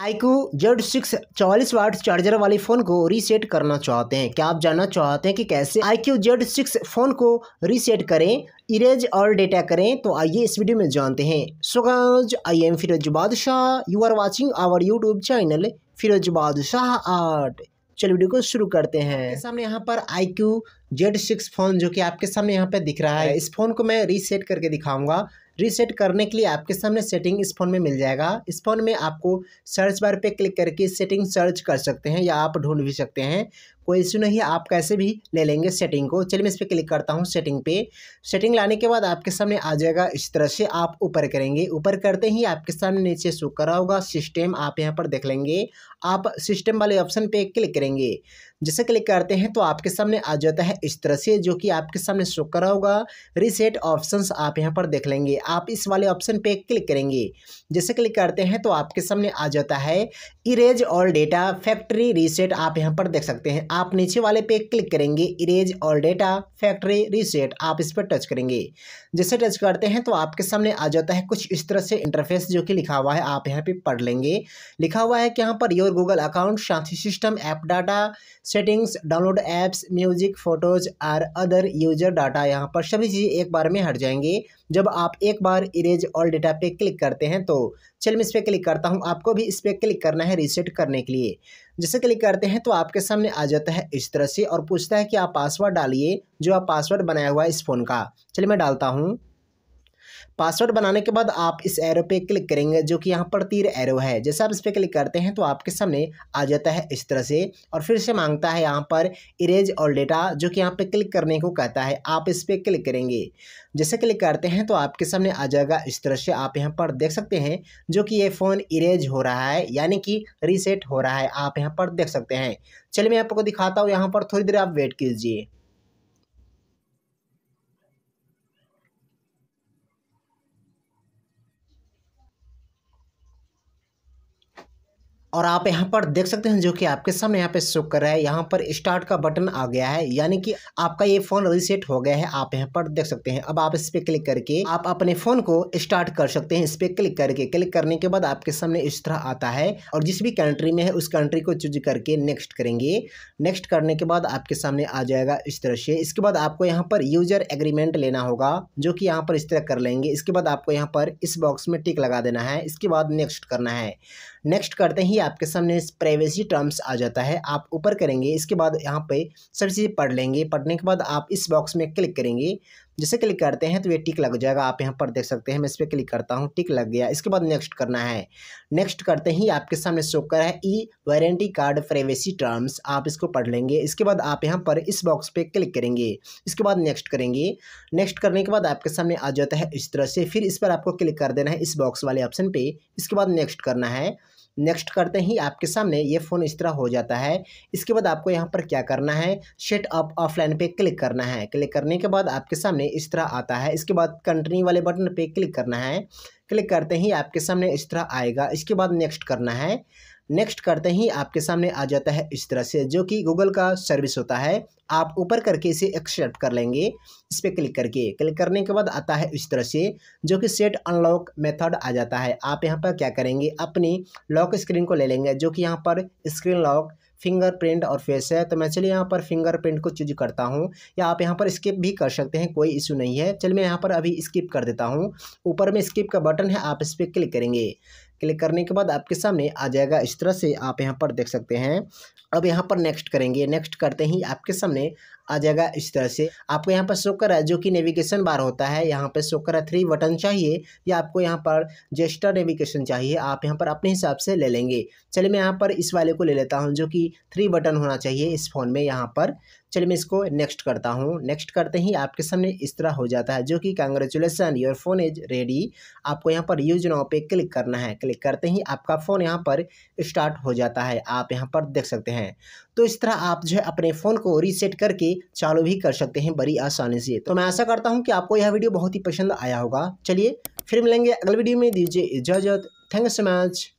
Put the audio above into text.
IQ Z six चौवालीस watt charger वाले phone को रीसेट करना चाहते हैं क्या आप जानना चाहते हैं कि कैसे आईक्यू जेड सिक्स फ़ोन को रीसेट करें इरेज और डेटा करें तो आइए इस वीडियो में जानते हैं सो आई am Firoz Badshah you are watching our YouTube channel Firoz Badshah art चलो वीडियो को शुरू करते हैं सामने यहाँ पर iQOO Z six phone जो कि आपके सामने यहाँ पर दिख रहा है इस फ़ोन को मैं रीसेट करके दिखाऊंगा रीसेट करने के लिए आपके सामने सेटिंग इस फोन में मिल जाएगा इस फोन में आपको सर्च बार पे क्लिक करके सेटिंग सर्च कर सकते हैं या आप ढूंढ भी सकते हैं कोई इश्यू नहीं है आप कैसे भी ले लेंगे सेटिंग को चलिए मैं इस पर क्लिक करता हूँ सेटिंग पे सेटिंग लाने के बाद आपके सामने आ जाएगा इस तरह से आप ऊपर करेंगे ऊपर करते ही आपके सामने नीचे शो करा होगा सिस्टम आप यहाँ पर देख लेंगे आप सिस्टम वाले ऑप्शन पे क्लिक करेंगे जैसे क्लिक करते हैं तो आपके सामने आ जाता है इस तरह से जो कि आपके सामने शो करा होगा रीसेट ऑप्शंस आप यहाँ पर देख लेंगे आप इस वाले ऑप्शन पे क्लिक करेंगे जैसे क्लिक करते हैं तो आपके सामने आ जाता है erase all data factory reset आप यहाँ पर देख सकते हैं आप नीचे वाले पे क्लिक करेंगे इरेज और डेटा फैक्ट्री रीसेट आप इस पर टच करेंगे जैसे टच करते हैं तो आपके सामने आ जाता है कुछ इस तरह से इंटरफेस जो कि लिखा हुआ है आप यहाँ पे पढ़ लेंगे लिखा हुआ है कि यहाँ पर योर गूगल अकाउंट शांति system app data settings download apps music photos और अदर यूजर डाटा यहाँ पर सभी चीज़ें एक बार में हट जाएंगे जब आप एक बार इरेज ऑल डेटा पे क्लिक करते हैं तो चल मैं इस पर क्लिक करता हूँ आपको भी इस पर क्लिक करना है रीसेट करने के लिए जैसे क्लिक करते हैं तो आपके सामने आ जाता है इस तरह से और पूछता है कि आप पासवर्ड डालिए जो आप पासवर्ड बनाया हुआ है इस फ़ोन का चलिए मैं डालता हूँ पासवर्ड बनाने के बाद आप इस एरो पे क्लिक करेंगे जो कि यहाँ पर तीर एरो है जैसे आप इस पर क्लिक करते हैं तो आपके सामने आ जाता है इस तरह से और फिर से मांगता है यहाँ पर इरेज और डेटा जो कि यहाँ पे क्लिक करने को कहता है आप इस पर क्लिक करेंगे जैसे क्लिक करते हैं तो आपके सामने आ जाएगा इस तरह से आप यहाँ पर देख सकते हैं जो कि ये फ़ोन इरेज हो रहा है यानी कि रीसेट हो रहा है आप यहाँ पर देख सकते हैं चलिए मैं आपको दिखाता हूँ यहाँ पर थोड़ी देर आप वेट कीजिए और आप यहाँ पर देख सकते हैं जो कि आपके सामने यहाँ पे शो कर रहा है यहाँ पर स्टार्ट का बटन आ गया है यानी कि आपका ये फोन रिसेट हो गया है आप यहाँ पर देख सकते हैं अब आप इस पे क्लिक करके आप अपने फोन को स्टार्ट कर सकते हैं इस पे क्लिक करके क्लिक करने के बाद आपके सामने इस तरह आता है और जिस भी कंट्री में है उस कंट्री को चूज करके नेक्स्ट करेंगे नेक्स्ट करने के बाद आपके सामने आ जाएगा इस तरह से इसके बाद आपको यहाँ पर यूजर एग्रीमेंट लेना होगा जो कि यहाँ पर इस तरह कर लेंगे इसके बाद आपको यहाँ पर इस बॉक्स में टिक लगा देना है इसके बाद नेक्स्ट करना है नेक्स्ट करते ही आपके सामने प्राइवेसी टर्म्स आ जाता है आप ऊपर करेंगे इसके बाद यहाँ पे सभी चीज़ें पढ़ लेंगे पढ़ने के बाद आप इस बॉक्स में क्लिक करेंगे जैसे क्लिक करते हैं तो ये टिक लग जाएगा आप यहाँ पर देख सकते हैं मैं इस पर क्लिक करता हूँ टिक लग गया इसके बाद नेक्स्ट करना है नेक्स्ट करते ही आपके सामने शो कर है e warranty card privacy terms आप इसको पढ़ लेंगे इसके बाद आप यहाँ पर इस बॉक्स पे क्लिक करेंगे इसके बाद नेक्स्ट करेंगे नेक्स्ट करने के बाद आपके सामने आ जाता है इस तरह से फिर इस पर आपको क्लिक कर देना है इस बॉक्स वाले ऑप्शन पर इसके बाद नेक्स्ट करना है नेक्स्ट करते ही आपके सामने ये फ़ोन इस तरह हो जाता है इसके बाद आपको यहाँ पर क्या करना है शेट अप ऑफलाइन पे क्लिक करना है क्लिक करने के बाद आपके सामने इस तरह आता है इसके बाद कंट्री वाले बटन पे क्लिक करना है क्लिक करते ही आपके सामने इस तरह आएगा इसके बाद नेक्स्ट करना है नेक्स्ट करते ही आपके सामने आ जाता है इस तरह से जो कि गूगल का सर्विस होता है आप ऊपर करके इसे एक्सेप्ट कर लेंगे इस पर क्लिक करके क्लिक करने के बाद आता है इस तरह से जो कि सेट अनलॉक मेथड आ जाता है आप यहाँ पर क्या करेंगे अपनी लॉक स्क्रीन को ले लेंगे जो कि यहाँ पर स्क्रीन लॉक फिंगरप्रिंट और फेस है तो मैं चलिए यहाँ पर फिंगरप्रिंट को चूज करता हूँ या आप यहाँ पर स्किप भी कर सकते हैं कोई इशू नहीं है चलिए मैं यहाँ पर अभी स्किप कर देता हूँ ऊपर में स्किप का बटन है आप इस पर क्लिक करेंगे क्लिक करने के बाद आपके सामने आ जाएगा इस तरह से आप यहाँ पर देख सकते हैं अब यहाँ पर नेक्स्ट करेंगे नेक्स्ट करते ही आपके सामने आ जाएगा इस तरह से आपको यहाँ पर शो कर रहा है जो कि नेविगेशन बार होता है यहाँ पर शो कर रहा है थ्री बटन चाहिए या आपको यहाँ पर जेस्टर नेविगेशन चाहिए आप यहाँ पर अपने हिसाब से ले लेंगे चलिए मैं यहाँ पर इस वाले को ले लेता हूँ जो कि थ्री बटन होना चाहिए इस फ़ोन में यहाँ पर चलिए मैं इसको नेक्स्ट करता हूँ नेक्स्ट करते ही आपके सामने इस तरह हो जाता है जो कि congratulation your phone is ready आपको यहाँ पर यूज नाव पे क्लिक करना है क्लिक करते ही आपका फ़ोन यहाँ पर स्टार्ट हो जाता है आप यहाँ पर देख सकते हैं तो इस तरह आप जो है अपने फ़ोन को रीसेट करके चालू भी कर सकते हैं बड़ी आसानी से तो मैं ऐसा करता हूँ कि आपको यह वीडियो बहुत ही पसंद आया होगा चलिए फिर मिलेंगे अगले वीडियो में दीजिए इजाज़त थैंक सो मच